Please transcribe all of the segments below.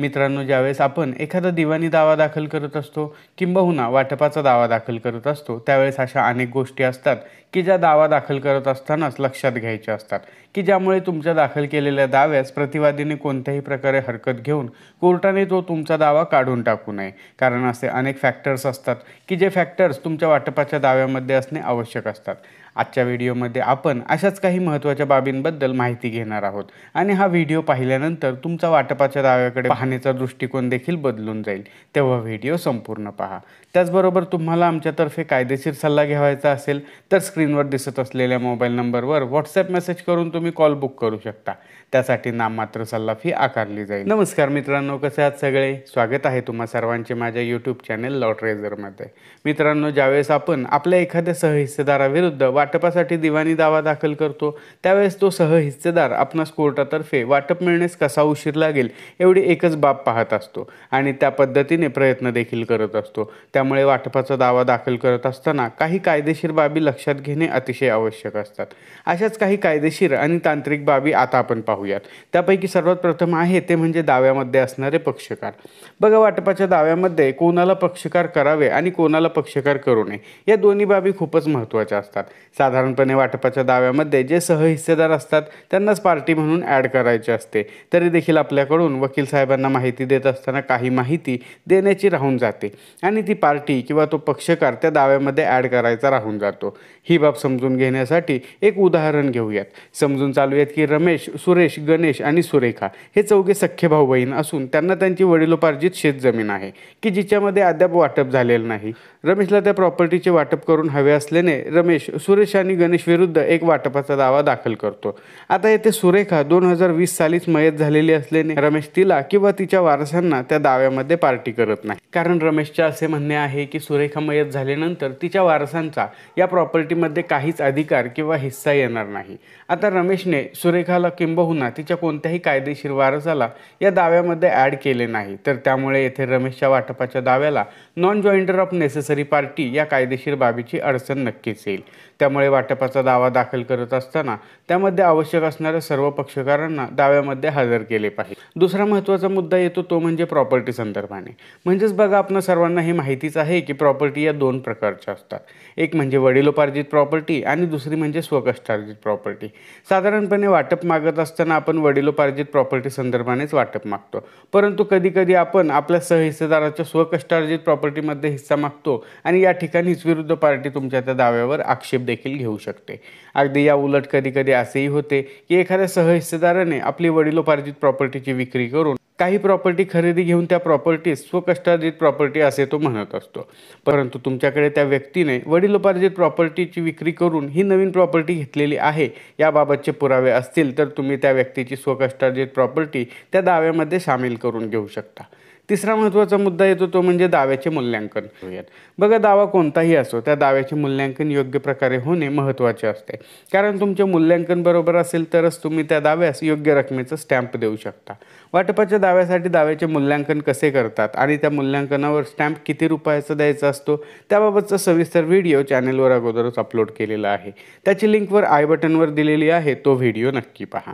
मित्रांनो ज्यावेळेस आपण एखादा दिवाणी दावा दाखल करत असतो किंबहुना वाटपाचा दावा दाखल करत असतो त्यावेळेस अशा अनेक गोष्टी असतात की ज्या दावा दाखल करत असतानाच लक्षात घ्यायच्या असतात की ज्यामुळे तुमच्या दाखल केलेल्या दाव्यास प्रतिवादीने कोणत्याही प्रकारे हरकत घेऊन कोर्टाने तो तुमचा दावा काढून टाकू नये कारण असे अनेक फॅक्टर्स असतात की जे फॅक्टर्स तुमच्या वाटपाच्या दाव्यामध्ये असणे आवश्यक असतात आजच्या व्हिडिओमध्ये आपण अशाच काही महत्त्वाच्या बाबींबद्दल माहिती घेणार आहोत आणि हा व्हिडिओ पाहिल्यानंतर तुमचा वाटपाच्या दाव्याकडे पाहण्याचा दृष्टिकोन देखील बदलून जाईल तेव्हा व्हिडिओ संपूर्ण पहा त्याचबरोबर तुम्हाला आमच्यातर्फे कायदेशीर सल्ला घ्यावायचा असेल तर स्क्रीनवर दिसत असलेल्या मोबाईल नंबरवर व्हॉट्सॲप मेसेज करून तुम्ही कॉल बुक करू शकता त्यासाठी नाममात्र सल्ला फी आकारली जाईल नमस्कार मित्रांनो कसे आहात सगळे स्वागत आहे तुम्हा सर्वांचे माझ्या यूट्यूब चॅनेल लॉटरेझरमध्ये मित्रांनो ज्यावेळेस आपण आपल्या एखाद्या सहहिस्सेदाराविरुद्ध वाटपासाठी दिवाणी दावा दाखल करतो त्यावेळेस तो सहहिस्सेदार आपणास कोर्टातर्फे वाटप मिळण्यास कसा उशीर लागेल एवढी एकच बाब पाहत असतो आणि त्या पद्धतीने प्रयत्न देखील करत असतो त्यामुळे वाटपाचा दावा दाखल करत असताना काही कायदेशीर बाबी लक्षात घेणे अतिशय आवश्यक असतात अशाच काही कायदेशीर आणि तांत्रिक बाबी आता आपण पाहू पाहूयात त्यापैकी सर्वात प्रथम आहे ते म्हणजे दाव्यामध्ये असणारे पक्षकार बघा वाटपाच्या दाव्यामध्ये कोणाला पक्षकार करावे आणि कोणाला पक्षकार करू नये या दोन्ही बाबी खूपच महत्त्वाच्या असतात साधारणपणे वाटपाच्या दाव्यामध्ये जे सहहिस्सेदार असतात त्यांनाच पार्टी म्हणून ॲड करायची असते तरी देखील आपल्याकडून वकील साहेबांना माहिती देत असताना काही माहिती देण्याची राहून जाते आणि ती पार्टी किंवा तो पक्षकार त्या दाव्यामध्ये ॲड करायचा राहून जातो ही बाब समजून घेण्यासाठी एक उदाहरण घेऊयात समजून चालूयात की रमेश सुरेश यश गणेश आणि सुरेखा हे चौघे सख्खे भाऊ बहीण असून त्यांना त्यांची वडिलोपार्जित शेतजमीन आहे की जिच्यामध्ये अद्याप वाटप झालेलं नाही रमेशला त्या प्रॉपर्टीचे वाटप करून हवे असल्याने रमेश सुरेश आणि गणेश विरुद्ध एक वाटपाचा दावा दाखल करतो आता येथे सुरेखा दोन हजार वीस सालीच मयत झालेली असल्याने रमेश तिला किंवा तिच्या वारसांना त्या दाव्यामध्ये पार्टी करत नाही कारण रमेशचे असे म्हणणे आहे की सुरेखा मयत झाल्यानंतर तिच्या वारसांचा या प्रॉपर्टीमध्ये काहीच अधिकार किंवा हिस्सा येणार नाही आता रमेशने सुरेखाला किंबहुना तिच्या कोणत्याही कायदेशीर वारसाला या दाव्यामध्ये ॲड केले नाही तर त्यामुळे येथे रमेशच्या वाटपाच्या दाव्याला नॉन जॉईंटर ऑफ नेसेसरी सरी पार्टी या कायदेशीर बाबीची अडचण नक्कीच येईल त्यामुळे वाटपाचा दावा दाखल करत असताना त्यामध्ये आवश्यक असणाऱ्या सर्व पक्षकारांना दाव्यामध्ये हजर केले पाहिजे दुसरा महत्त्वाचा मुद्दा येतो तो म्हणजे प्रॉपर्टी संदर्भाने म्हणजेच बघा आपण सर्वांना हे माहितीच आहे की प्रॉपर्टी या दोन प्रकारच्या असतात एक म्हणजे वडिलोपार्जित प्रॉपर्टी आणि दुसरी म्हणजे स्वकष्टार्जित प्रॉपर्टी साधारणपणे वाटप मागत असताना आपण वडिलोपार्जित प्रॉपर्टी संदर्भानेच वाटप मागतो परंतु कधीकधी आपण आपल्या सहहिस्सेदाराच्या स्वकष्टार्जित प्रॉपर्टीमध्ये हिस्सा मागतो आणि या ठिकाणीच विरुद्ध पार्टी तुमच्या त्या दाव्यावर आक्षेप देखील घेऊ शकते अगदी या उलट कधी कधी असेही होते की एखाद्या सहहिस्सेदाराने आपली वडिलोपार्जित प्रॉपर्टीची विक्री करून काही प्रॉपर्टी खरेदी घेऊन त्या प्रॉपर्टी स्वकष्टार्जित प्रॉपर्टी असे तो म्हणत असतो परंतु तुमच्याकडे त्या व्यक्तीने वडिलोपार्जित प्रॉपर्टीची विक्री करून ही नवीन प्रॉपर्टी घेतलेली आहे याबाबतचे पुरावे असतील तर तुम्ही त्या व्यक्तीची स्वकष्टार्जित प्रॉपर्टी त्या दाव्यामध्ये सामील करून घेऊ शकता तिसरा महत्त्वाचा मुद्दा येतो तो म्हणजे दाव्याचे मूल्यांकन बघा दावा कोणताही असो त्या दाव्याचे मूल्यांकन योग्य प्रकारे होणे महत्त्वाचे असते कारण तुमचे मूल्यांकन बरोबर असेल तरच तुम्ही त्या दाव्यास योग्य रकमेचं स्टॅम्प देऊ शकता वाटपाच्या दाव्यासाठी दाव्याचे मूल्यांकन कसे करतात आणि त्या मूल्यांकनावर स्टॅम्प किती रुपयाचा द्यायचा असतो त्याबाबतचा सविस्तर व्हिडिओ चॅनेलवर अगोदरच अपलोड केलेला आहे त्याची लिंकवर आय बटनवर दिलेली आहे तो व्हिडिओ नक्की पहा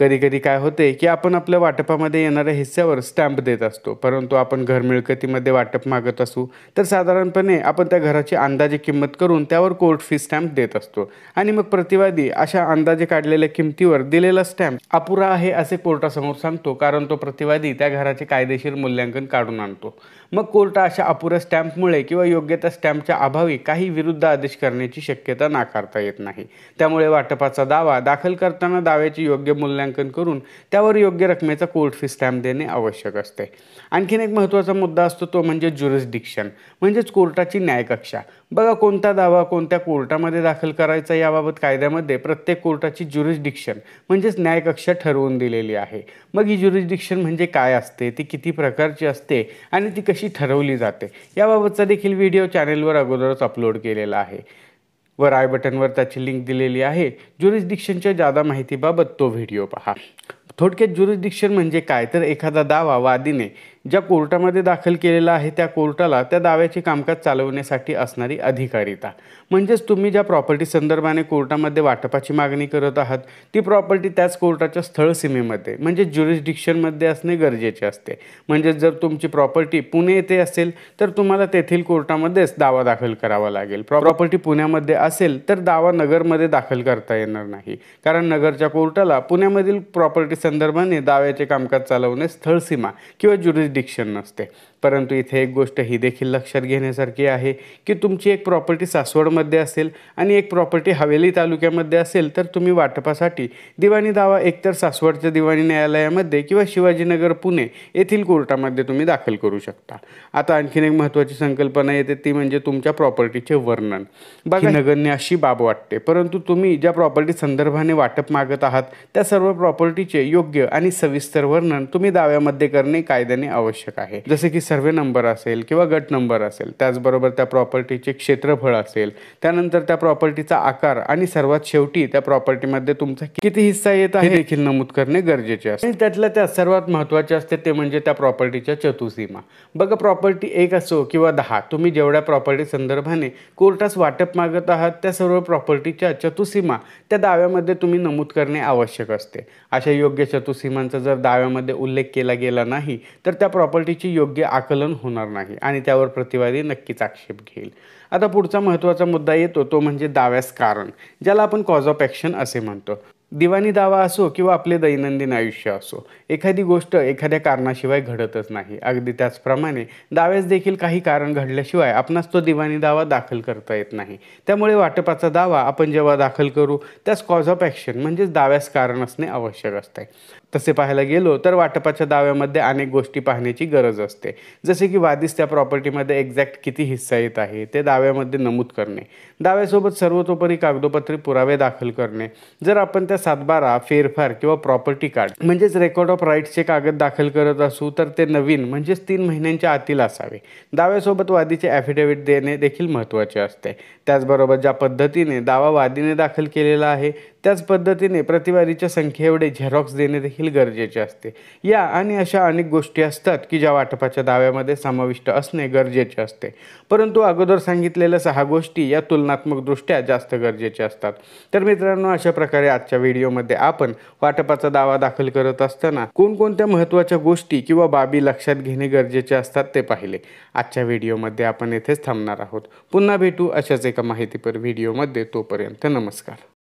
कधी कधी काय होते की आपण आपल्या वाटपामध्ये येणाऱ्या हिस्स्यावर स्टॅम्प देत असतो परंतु आपण घर मिळकतीमध्ये वाटप मागत असू तर साधारणपणे आपण त्या घराची अंदाजे किंमत करून त्यावर कोर्ट फी स्टॅम्प देत असतो आणि मग प्रतिवादी अशा अंदाजे काढलेल्या किमतीवर दिलेला स्टॅम्प अपुरा आहे असे कोर्टासमोर सांगतो कारण तो प्रतिवादी त्या घराचे कायदेशीर मूल्यांकन काढून आणतो मग कोर्ट अशा अपुऱ्या स्टॅम्पमुळे किंवा योग्य त्या स्टॅम्पच्या अभावी काही विरुद्ध आदेश करण्याची शक्यता नाकारता येत नाही त्यामुळे वाटपाचा दावा दाखल करताना दाव्याची योग्य मूल्य मूल्यांकन करून त्यावर योग्य रकमेचा कोर्ट फी स्टॅम्प देणे आवश्यक असते आणखीन एक महत्त्वाचा मुद्दा असतो तो म्हणजे ज्युरिस्डिक्शन म्हणजेच कोर्टाची न्यायकक्षा बघा कोणता दावा कोणत्या कोर्टामध्ये दाखल करायचा याबाबत कायद्यामध्ये प्रत्येक कोर्टाची ज्युरिस्डिक्शन म्हणजेच न्यायकक्षा ठरवून दिलेली आहे मग ही ज्युरिस्डिक्शन म्हणजे काय असते ती किती प्रकारची असते आणि ती कशी ठरवली जाते याबाबतचा देखील व्हिडिओ चॅनेलवर अगोदरच अपलोड केलेला आहे वर आय बटनवर त्याची लिंक दिलेली आहे ज्युरिस्डिक्शनच्या जादा माहितीबाबत तो व्हिडिओ पहा थोडक्यात ज्युरिस्डिक्शन म्हणजे काय तर एखादा दावा वादीने ज्या कोर्टामध्ये दाखल केलेला आहे त्या कोर्टाला त्या दाव्याचे कामकाज चालवण्यासाठी असणारी अधिकारिता म्हणजेच तुम्ही ज्या प्रॉपर्टी संदर्भाने कोर्टामध्ये वाटपाची मागणी करत आहात ती प्रॉपर्टी त्याच कोर्टाच्या स्थळ सीमेमध्ये म्हणजे ज्युरिस्डिक्शनमध्ये असणे गरजेचे असते म्हणजेच जर तुमची प्रॉपर्टी पुणे येथे असेल तर तुम्हाला तेथील कोर्टामध्येच दावा दाखल करावा लागेल प्रॉपर्टी पुण्यामध्ये असेल तर दावा नगरमध्ये दाखल करता येणार नाही कारण नगरच्या कोर्टाला पुण्यामधील प्रॉपर्टी संदर्भाने दाव्याचे कामकाज चालवणे सीमा किंवा ज्युरिस्ट डिक्शन नसते परंतु इथे एक गोष्ट ही देखील लक्षात घेण्यासारखी आहे की तुमची एक प्रॉपर्टी सासवडमध्ये असेल आणि एक प्रॉपर्टी हवेली तालुक्यामध्ये असेल तर तुम्ही वाटपासाठी दिवाणी दावा एकतर सासवडच्या दिवाणी न्यायालयामध्ये किंवा शिवाजीनगर पुणे येथील कोर्टामध्ये तुम्ही दाखल करू शकता आता आणखीन एक महत्त्वाची संकल्पना येते ती म्हणजे तुमच्या प्रॉपर्टीचे वर्णन बघा नगण्य अशी बाब वाटते परंतु तुम्ही ज्या प्रॉपर्टी संदर्भाने वाटप मागत आहात त्या सर्व प्रॉपर्टीचे योग्य आणि सविस्तर वर्णन तुम्ही दाव्यामध्ये करणे कायद्याने आव आवश्यक आहे जसे की सर्वे नंबर असेल किंवा गट नंबर असेल त्याचबरोबर त्या प्रॉपर्टीचे क्षेत्रफळ असेल त्यानंतर त्या प्रॉपर्टीचा आकार आणि सर्वात शेवटी त्या प्रॉपर्टीमध्ये तुमचा किती हिस्सा येत आहे देखील नमूद करणे गरजेचे असते त्यातल्या त्या सर्वात महत्वाचे असते ते म्हणजे त्या प्रॉपर्टीच्या चतुसीमा बघा प्रॉपर्टी एक असो किंवा दहा तुम्ही जेवढ्या प्रॉपर्टी संदर्भाने कोर्टास वाटप मागत आहात त्या सर्व प्रॉपर्टीच्या चतुसीमा त्या दाव्यामध्ये तुम्ही नमूद करणे आवश्यक असते अशा योग्य चतुसीमांचा जर दाव्यामध्ये उल्लेख केला गेला नाही तर त्या प्रॉपर्टीची योग्य आकलन होणार नाही आणि त्यावर प्रतिवादी नक्कीच आक्षेप घेईल आता पुढचा महत्त्वाचा मुद्दा येतो तो म्हणजे दाव्यास कारण ज्याला आपण कॉज ऑफ ॲक्शन असे म्हणतो दिवाणी दावा असो किंवा आपले दैनंदिन आयुष्य असो एखादी गोष्ट एखाद्या कारणाशिवाय घडतच नाही अगदी त्याचप्रमाणे दाव्यास देखील काही कारण घडल्याशिवाय आपणास तो दिवाणी दावा दाखल करता येत नाही त्यामुळे वाटपाचा दावा आपण जेव्हा दाखल करू त्यास कॉज ऑफ ॲक्शन म्हणजेच दाव्यास कारण असणे आवश्यक असते तसे पाहायला गेलो तर वाटपाच्या दाव्यामध्ये अनेक गोष्टी पाहण्याची गरज असते जसे की वादीस त्या प्रॉपर्टीमध्ये एक्झॅक्ट किती हिस्सा येत आहे ते दाव्यामध्ये नमूद करणे दाव्यासोबत सर्वतोपरी कागदोपत्री पुरावे दाखल करणे जर आपण त्या सातबारा फेरफार किंवा प्रॉपर्टी कार्ड म्हणजेच रेकॉर्ड ऑफ राईट्सचे कागद दाखल करत असू तर ते नवीन म्हणजेच तीन महिन्यांच्या आतील असावे दाव्यासोबत वादीचे ॲफिडेव्हिट देणे देखील महत्त्वाचे असते त्याचबरोबर ज्या पद्धतीने दावा वादीने दाखल केलेला आहे त्याच पद्धतीने प्रतिवारीच्या संख्येवढे झेरॉक्स देणे देखील गरजेचे असते या आणि अशा अनेक गोष्टी असतात की ज्या वाटपाच्या दाव्यामध्ये समाविष्ट असणे गरजेचे असते परंतु अगोदर सांगितलेल्या सहा गोष्टी या तुलनात्मकदृष्ट्या जास्त गरजेचे असतात तर मित्रांनो अशा प्रकारे आजच्या व्हिडिओमध्ये आपण वाटपाचा दावा दाखल करत असताना कोणकोणत्या महत्त्वाच्या गोष्टी किंवा बाबी लक्षात घेणे गरजेचे असतात ते पाहिले आजच्या व्हिडिओमध्ये आपण येथेच थांबणार आहोत पुन्हा भेटू अशाच एका माहितीपर व्हिडिओमध्ये तोपर्यंत नमस्कार